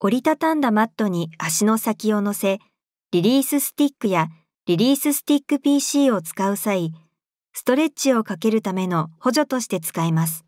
折りたたんだマットに足の先を乗せ、リリーススティックやリリーススティック PC を使う際、ストレッチをかけるための補助として使います。